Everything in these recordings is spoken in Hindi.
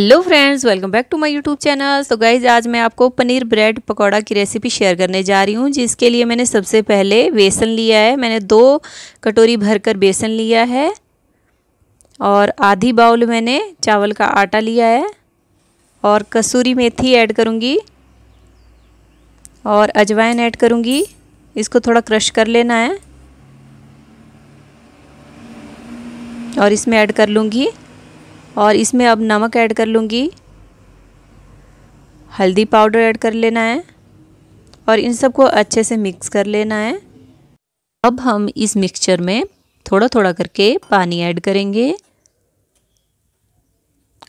hello friends welcome back to my YouTube channel तो गाइज आज मैं आपको पनीर ब्रेड पकौड़ा की रेसिपी शेयर करने जा रही हूँ जिसके लिए मैंने सबसे पहले बेसन लिया है मैंने दो कटोरी भरकर बेसन लिया है और आधी बाउल मैंने चावल का आटा लिया है और कसूरी मेथी ऐड करूँगी और अजवाइन ऐड करूँगी इसको थोड़ा क्रश कर लेना है और इसमें ऐड कर लूँगी और इसमें अब नमक ऐड कर लूँगी हल्दी पाउडर ऐड कर लेना है और इन सबको अच्छे से मिक्स कर लेना है अब हम इस मिक्सचर में थोड़ा थोड़ा करके पानी ऐड करेंगे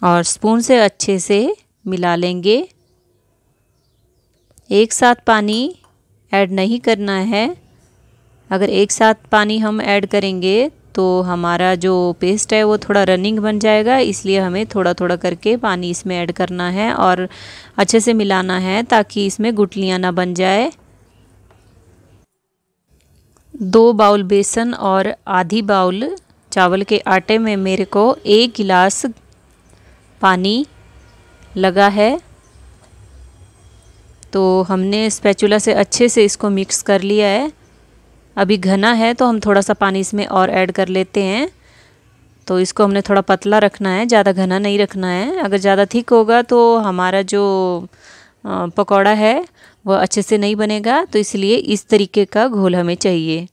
और स्पून से अच्छे से मिला लेंगे एक साथ पानी ऐड नहीं करना है अगर एक साथ पानी हम ऐड करेंगे तो हमारा जो पेस्ट है वो थोड़ा रनिंग बन जाएगा इसलिए हमें थोड़ा थोड़ा करके पानी इसमें ऐड करना है और अच्छे से मिलाना है ताकि इसमें गुटलियाँ ना बन जाए दो बाउल बेसन और आधी बाउल चावल के आटे में मेरे को एक गिलास पानी लगा है तो हमने स्पैचुला से अच्छे से इसको मिक्स कर लिया है अभी घना है तो हम थोड़ा सा पानी इसमें और ऐड कर लेते हैं तो इसको हमने थोड़ा पतला रखना है ज़्यादा घना नहीं रखना है अगर ज़्यादा थिक होगा तो हमारा जो पकौड़ा है वह अच्छे से नहीं बनेगा तो इसलिए इस तरीके का घोल हमें चाहिए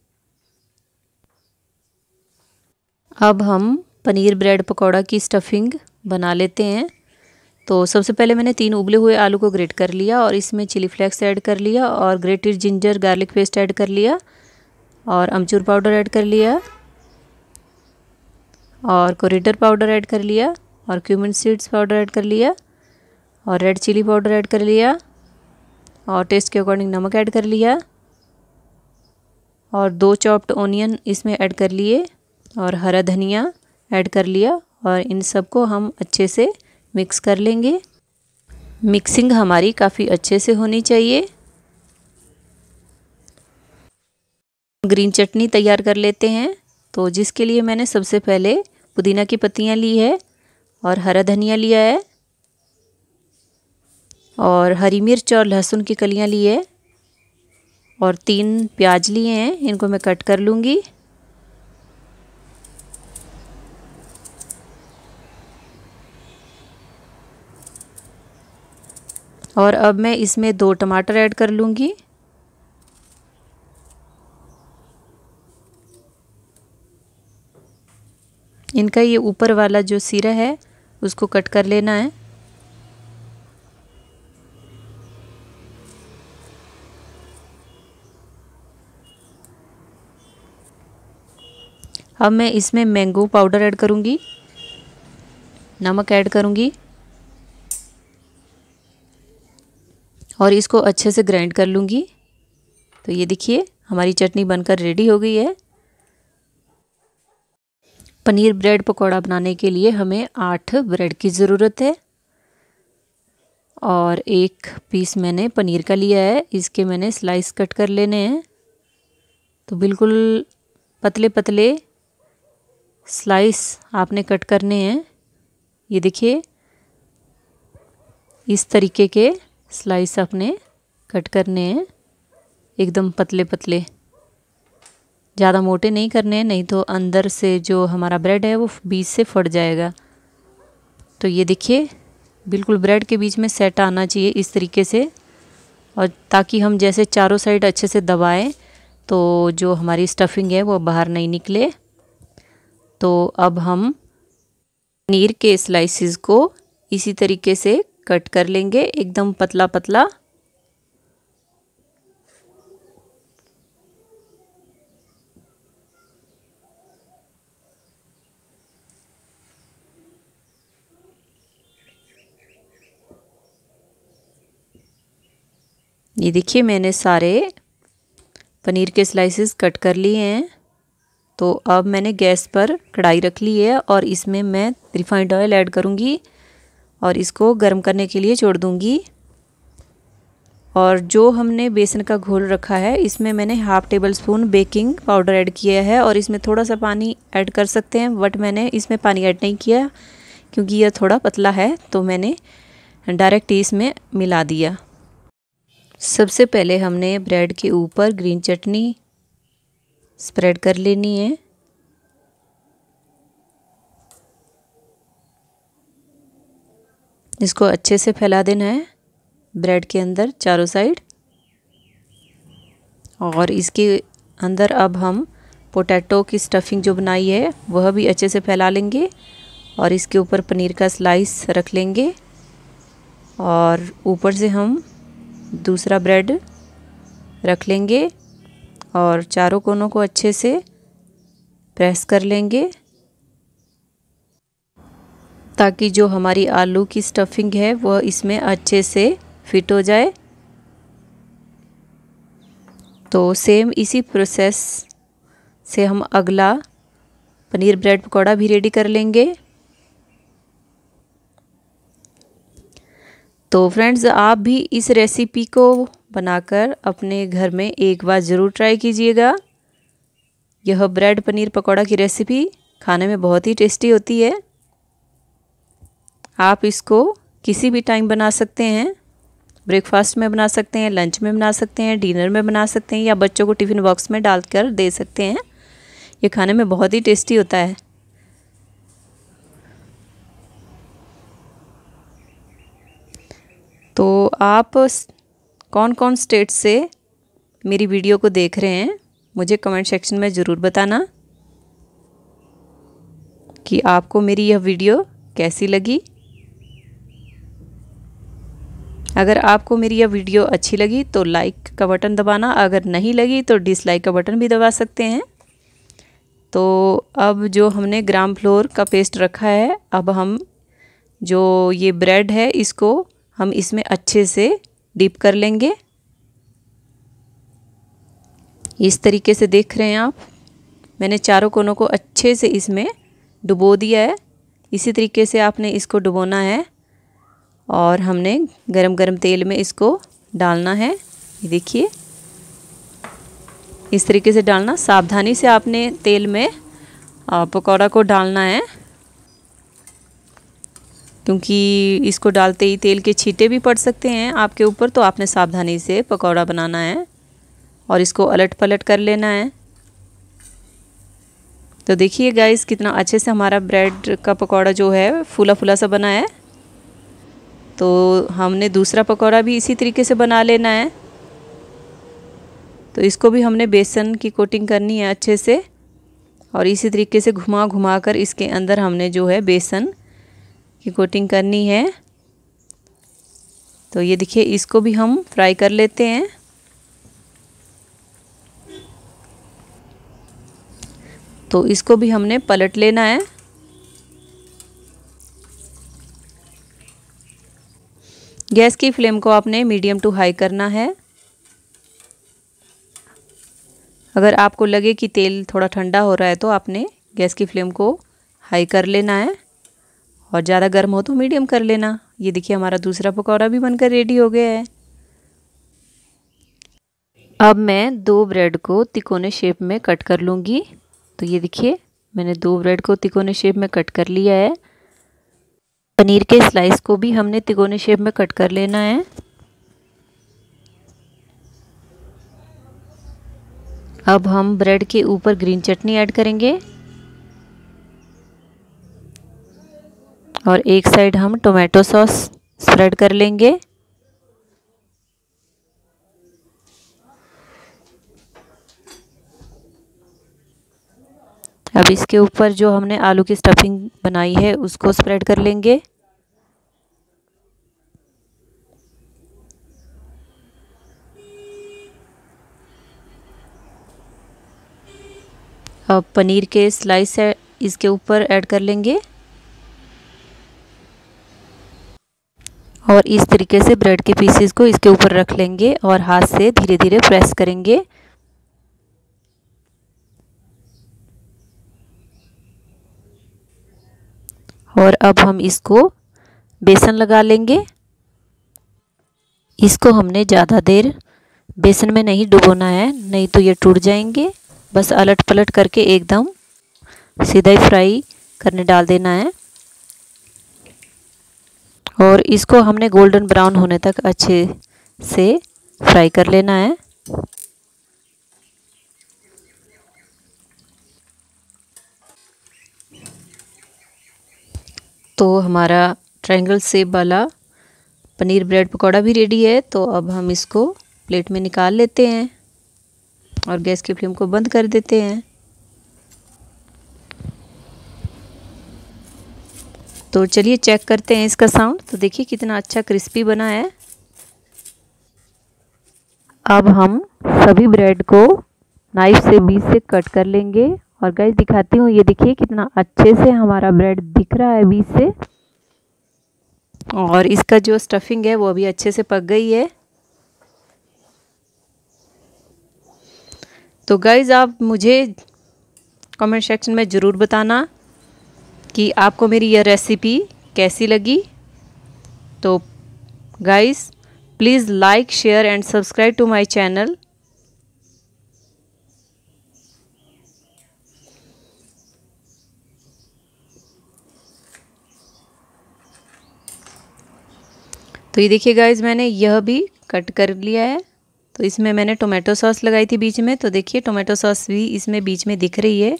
अब हम पनीर ब्रेड पकौड़ा की स्टफिंग बना लेते हैं तो सबसे पहले मैंने तीन उबले हुए आलू को ग्रेट कर लिया और इसमें चिली फ्लेक्स ऐड कर लिया और grated ginger garlic paste add कर लिया और अमचूर पाउडर ऐड कर लिया और कोरिडर पाउडर ऐड कर लिया और क्यूमिन सीड्स पाउडर ऐड कर लिया और रेड चिली पाउडर ऐड कर लिया और टेस्ट के अकॉर्डिंग नमक ऐड कर लिया और दो चॉप्ड ओनियन इसमें ऐड कर लिए और हरा धनिया ऐड कर लिया और इन सब को हम अच्छे से मिक्स कर लेंगे मिक्सिंग हमारी काफ़ी अच्छे से होनी चाहिए ग्रीन चटनी तैयार कर लेते हैं तो जिसके लिए मैंने सबसे पहले पुदीना की पत्तियाँ ली है और हरा धनिया लिया है और हरी मिर्च और लहसुन की कलियाँ ली है और तीन प्याज लिए हैं इनको मैं कट कर लूँगी और अब मैं इसमें दो टमाटर ऐड कर लूँगी इनका ये ऊपर वाला जो सिरा है उसको कट कर लेना है अब मैं इसमें मैंगो पाउडर ऐड करूँगी नमक ऐड करूँगी और इसको अच्छे से ग्राइंड कर लूँगी तो ये देखिए हमारी चटनी बनकर रेडी हो गई है पनीर ब्रेड पकौड़ा बनाने के लिए हमें आठ ब्रेड की ज़रूरत है और एक पीस मैंने पनीर का लिया है इसके मैंने स्लाइस कट कर लेने हैं तो बिल्कुल पतले पतले स्लाइस आपने कट करने हैं ये देखिए इस तरीके के स्लाइस आपने कट करने हैं एकदम पतले पतले ज़्यादा मोटे नहीं करने हैं नहीं तो अंदर से जो हमारा ब्रेड है वो बीच से फट जाएगा तो ये देखिए बिल्कुल ब्रेड के बीच में सेट आना चाहिए इस तरीके से और ताकि हम जैसे चारों साइड अच्छे से दबाएं तो जो हमारी स्टफिंग है वो बाहर नहीं निकले तो अब हम पनीर के स्लाइसिस को इसी तरीके से कट कर लेंगे एकदम पतला पतला ये देखिए मैंने सारे पनीर के स्लाइसेस कट कर लिए हैं तो अब मैंने गैस पर कढ़ाई रख ली है और इसमें मैं रिफाइंड ऑयल ऐड करूँगी और इसको गर्म करने के लिए छोड़ दूँगी और जो हमने बेसन का घोल रखा है इसमें मैंने half tablespoon baking powder add किया है और इसमें थोड़ा सा पानी ऐड कर सकते हैं बट मैंने इसमें पानी ऐड नहीं किया क्योंकि यह थोड़ा पतला है तो मैंने डायरेक्ट इसमें मिला दिया सबसे पहले हमने ब्रेड के ऊपर ग्रीन चटनी स्प्रेड कर लेनी है इसको अच्छे से फैला देना है ब्रेड के अंदर चारों साइड और इसके अंदर अब हम पोटैटो की स्टफिंग जो बनाई है वह भी अच्छे से फैला लेंगे और इसके ऊपर पनीर का स्लाइस रख लेंगे और ऊपर से हम दूसरा ब्रेड रख लेंगे और चारों कोनों को अच्छे से प्रेस कर लेंगे ताकि जो हमारी आलू की स्टफिंग है वह इसमें अच्छे से फिट हो जाए तो सेम इसी प्रोसेस से हम अगला पनीर ब्रेड पकौड़ा भी रेडी कर लेंगे तो फ्रेंड्स आप भी इस रेसिपी को बनाकर अपने घर में एक बार ज़रूर ट्राई कीजिएगा यह ब्रेड पनीर पकौड़ा की रेसिपी खाने में बहुत ही टेस्टी होती है आप इसको किसी भी टाइम बना सकते हैं ब्रेकफास्ट में बना सकते हैं लंच में बना सकते हैं डिनर में बना सकते हैं या बच्चों को टिफ़िन बॉक्स में डालकर दे सकते हैं ये खाने में बहुत ही टेस्टी होता है तो आप कौन कौन स्टेट से मेरी वीडियो को देख रहे हैं मुझे कमेंट सेक्शन में ज़रूर बताना कि आपको मेरी यह वीडियो कैसी लगी अगर आपको मेरी यह वीडियो अच्छी लगी तो लाइक का बटन दबाना अगर नहीं लगी तो डिसलाइक का बटन भी दबा सकते हैं तो अब जो हमने ग्राम फ्लोर का पेस्ट रखा है अब हम जो ये ब्रेड है इसको हम इसमें अच्छे से डिप कर लेंगे इस तरीके से देख रहे हैं आप मैंने चारों कोनों को अच्छे से इसमें डुबो दिया है इसी तरीके से आपने इसको डुबोना है और हमने गरम गरम तेल में इसको डालना है ये देखिए इस तरीके से डालना सावधानी से आपने तेल में पकौड़ा को डालना है क्योंकि इसको डालते ही तेल के छींटे भी पड़ सकते हैं आपके ऊपर तो आपने सावधानी से पकौड़ा बनाना है और इसको अलट पलट कर लेना है तो देखिए गाइस कितना अच्छे से हमारा ब्रेड का पकौड़ा जो है फूला फूला सा बना है तो हमने दूसरा पकौड़ा भी इसी तरीके से बना लेना है तो इसको भी हमने बेसन की कोटिंग करनी है अच्छे से और इसी तरीके से घुमा घुमा कर इसके अंदर हमने जो है बेसन की कोटिंग करनी है तो ये देखिए इसको भी हम फ्राई कर लेते हैं तो इसको भी हमने पलट लेना है गैस की फ्लेम को आपने मीडियम टू हाई करना है अगर आपको लगे कि तेल थोड़ा ठंडा हो रहा है तो आपने गैस की फ्लेम को हाई कर लेना है और ज़्यादा गर्म हो तो मीडियम कर लेना ये देखिए हमारा दूसरा पकौड़ा भी बनकर रेडी हो गया है अब मैं दो ब्रेड को तिकोने शेप में कट कर लूँगी तो ये देखिए मैंने दो ब्रेड को तिकोने शेप में कट कर लिया है पनीर के स्लाइस को भी हमने तिकोने शेप में कट कर लेना है अब हम ब्रेड के ऊपर ग्रीन चटनी ऐड करेंगे और एक साइड हम टोमेटो सॉस स्प्रेड कर लेंगे अब इसके ऊपर जो हमने आलू की स्टफिंग बनाई है उसको स्प्रेड कर लेंगे अब पनीर के स्लाइस इसके ऊपर ऐड कर लेंगे और इस तरीके से ब्रेड के पीसेस को इसके ऊपर रख लेंगे और हाथ से धीरे धीरे प्रेस करेंगे और अब हम इसको बेसन लगा लेंगे इसको हमने ज़्यादा देर बेसन में नहीं डुबोना है नहीं तो ये टूट जाएंगे बस अलट पलट करके एकदम सीधा ही फ्राई करने डाल देना है और इसको हमने गोल्डन ब्राउन होने तक अच्छे से फ्राई कर लेना है तो हमारा ट्रायंगल सेप वाला पनीर ब्रेड पकौड़ा भी रेडी है तो अब हम इसको प्लेट में निकाल लेते हैं और गैस की फ्लेम को बंद कर देते हैं तो चलिए चेक करते हैं इसका साउंड तो देखिए कितना अच्छा क्रिस्पी बना है अब हम सभी ब्रेड को नाइफ से बीच से कट कर लेंगे और गैस दिखाती हूँ ये देखिए कितना अच्छे से हमारा ब्रेड दिख रहा है बीच से और इसका जो स्टफिंग है वो अभी अच्छे से पक गई है तो गाइज़ आप मुझे कमेंट सेक्शन में ज़रूर बताना कि आपको मेरी यह रेसिपी कैसी लगी तो guys please like share and subscribe to my channel तो ये देखिए गाइज मैंने यह भी कट कर लिया है तो इसमें मैंने टोमेटो सॉस लगाई थी बीच में तो देखिए टोमेटो सॉस भी इसमें बीच में दिख रही है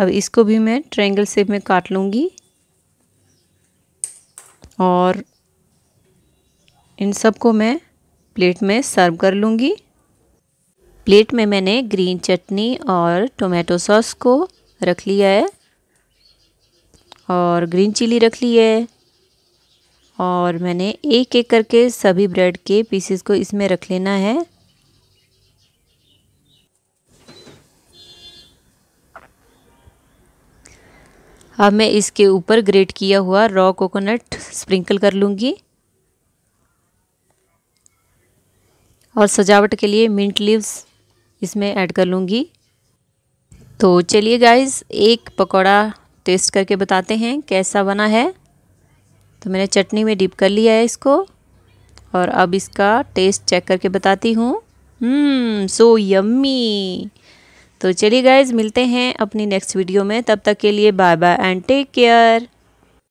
अब इसको भी मैं ट्रायंगल शेप में काट लूँगी और इन सबको मैं प्लेट में सर्व कर लूँगी प्लेट में मैंने ग्रीन चटनी और टोमेटो सॉस को रख लिया है और ग्रीन चिली रख ली है और मैंने एक एक करके सभी ब्रेड के पीसेस को इसमें रख लेना है अब मैं इसके ऊपर ग्रेट किया हुआ रॉ कोकोनट स्प्रिंकल कर लूँगी और सजावट के लिए मिंट लीव्स इसमें ऐड कर लूँगी तो चलिए गाइस एक पकौड़ा टेस्ट करके बताते हैं कैसा बना है तो मैंने चटनी में डिप कर लिया है इसको और अब इसका टेस्ट चेक करके बताती हूँ सो यम्मी तो चलिए गाइज मिलते हैं अपनी नेक्स्ट वीडियो में तब तक के लिए bye bye and take care